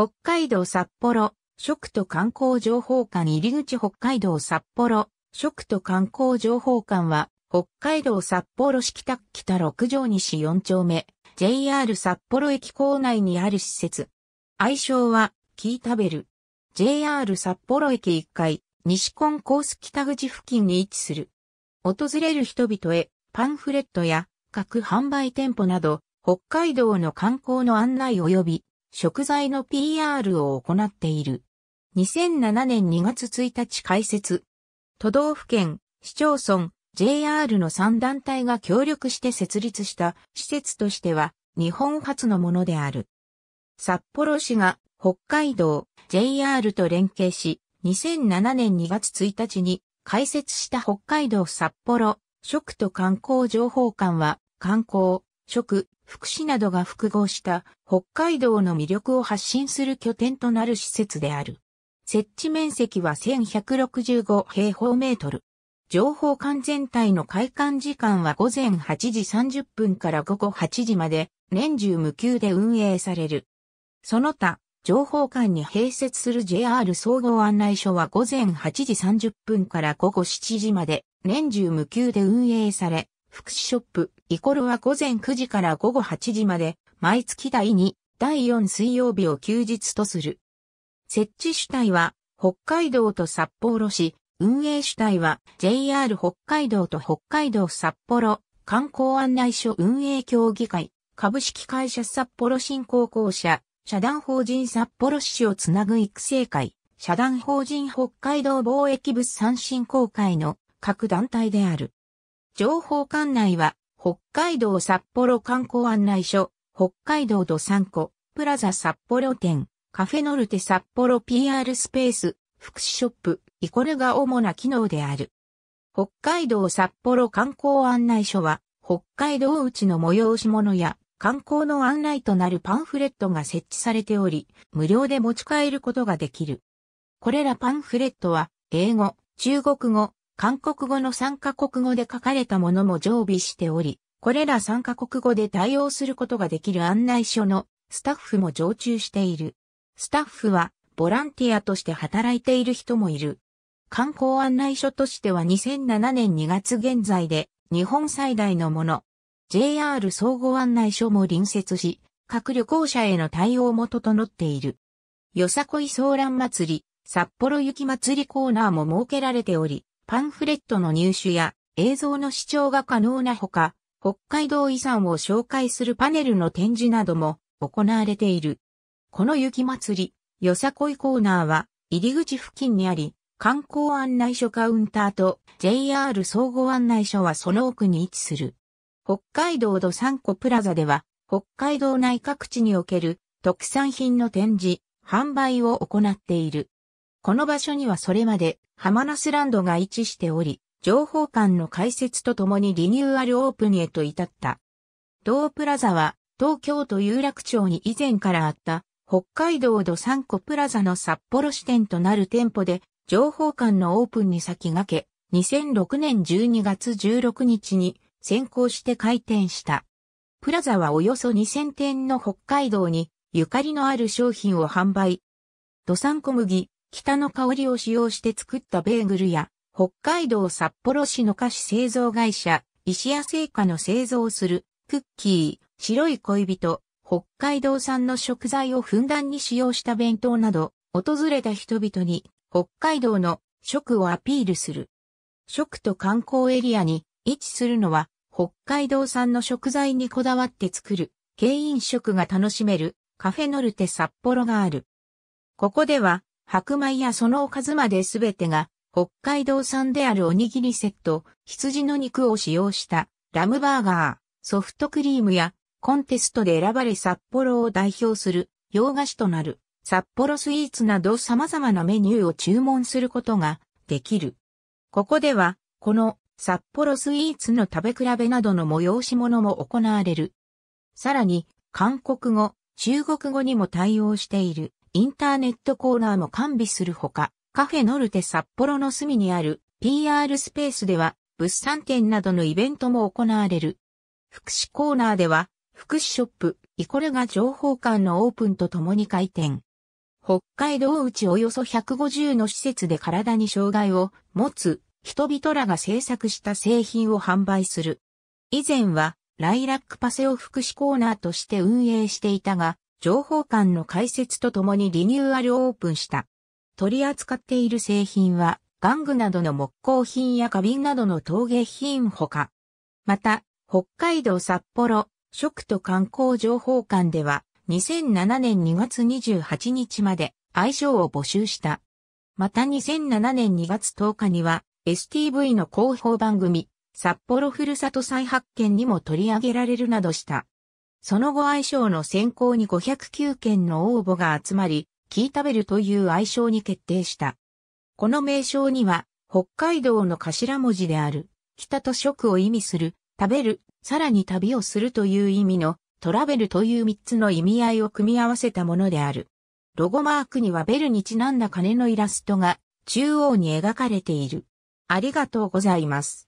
北海道札幌、食と観光情報館入り口北海道札幌、食と観光情報館は、北海道札幌市北北六条西4丁目、JR 札幌駅構内にある施設。愛称は、キータベル。JR 札幌駅1階、西コンコース北口付近に位置する。訪れる人々へ、パンフレットや、各販売店舗など、北海道の観光の案内及び食材の PR を行っている。2007年2月1日開設。都道府県、市町村、JR の3団体が協力して設立した施設としては日本初のものである。札幌市が北海道 JR と連携し2007年2月1日に開設した北海道札幌食と観光情報館は観光、食、福祉などが複合した北海道の魅力を発信する拠点となる施設である。設置面積は1165平方メートル。情報館全体の開館時間は午前8時30分から午後8時まで年中無休で運営される。その他、情報館に併設する JR 総合案内所は午前8時30分から午後7時まで年中無休で運営され、福祉ショップ、イコロは午前9時から午後8時まで、毎月第2、第4水曜日を休日とする。設置主体は、北海道と札幌市、運営主体は JR 北海道と北海道札幌観光案内所運営協議会株式会社札幌振興公社社団法人札幌市をつなぐ育成会社団法人北海道貿易物産振興会の各団体である。情報館内は、北海道札幌観光案内所、北海道土産庫、プラザ札幌店、カフェノルテ札幌 PR スペース、福祉ショップ、イコルが主な機能である。北海道札幌観光案内所は、北海道内の催し物や観光の案内となるパンフレットが設置されており、無料で持ち帰ることができる。これらパンフレットは、英語、中国語、韓国語の3カ国語で書かれたものも常備しており、これら3カ国語で対応することができる案内書のスタッフも常駐している。スタッフはボランティアとして働いている人もいる。観光案内所としては2007年2月現在で日本最大のもの。JR 総合案内所も隣接し、各旅行者への対応も整っている。よさこいラン祭り、札幌雪祭りコーナーも設けられており、パンフレットの入手や映像の視聴が可能なほか、北海道遺産を紹介するパネルの展示なども行われている。この雪祭り、よさこいコーナーは入り口付近にあり、観光案内所カウンターと JR 総合案内所はその奥に位置する。北海道土産湖プラザでは、北海道内各地における特産品の展示、販売を行っている。この場所にはそれまでハマナスランドが位置しており、情報館の開設とともにリニューアルオープンへと至った。同プラザは東京都有楽町に以前からあった北海道土産子プラザの札幌支店となる店舗で情報館のオープンに先駆け2006年12月16日に先行して開店した。プラザはおよそ2000店の北海道にゆかりのある商品を販売。土産小麦、北の香りを使用して作ったベーグルや、北海道札幌市の菓子製造会社、石屋製菓の製造する、クッキー、白い恋人、北海道産の食材をふんだんに使用した弁当など、訪れた人々に北海道の食をアピールする。食と観光エリアに位置するのは北海道産の食材にこだわって作る軽飲食が楽しめるカフェノルテ札幌がある。ここでは白米やそのおかずまで全てが北海道産であるおにぎりセット、羊の肉を使用したラムバーガー、ソフトクリームやコンテストで選ばれ札幌を代表する洋菓子となる札幌スイーツなど様々なメニューを注文することができる。ここでは、この札幌スイーツの食べ比べなどの催し物も行われる。さらに、韓国語、中国語にも対応している。インターネットコーナーも完備するほか、カフェノルテ札幌の隅にある PR スペースでは物産展などのイベントも行われる。福祉コーナーでは福祉ショップイコルが情報館のオープンとともに開店。北海道内およそ150の施設で体に障害を持つ人々らが制作した製品を販売する。以前はライラックパセを福祉コーナーとして運営していたが、情報館の開設とともにリニューアルオープンした。取り扱っている製品は、玩具などの木工品や花瓶などの陶芸品ほか。また、北海道札幌、食と観光情報館では、2007年2月28日まで愛称を募集した。また2007年2月10日には、STV の広報番組、札幌ふるさと再発見にも取り上げられるなどした。その後愛称の選考に509件の応募が集まり、キータベルという愛称に決定した。この名称には、北海道の頭文字である、北と食を意味する、食べる、さらに旅をするという意味の、トラベルという3つの意味合いを組み合わせたものである。ロゴマークにはベルにちなんだ鐘のイラストが中央に描かれている。ありがとうございます。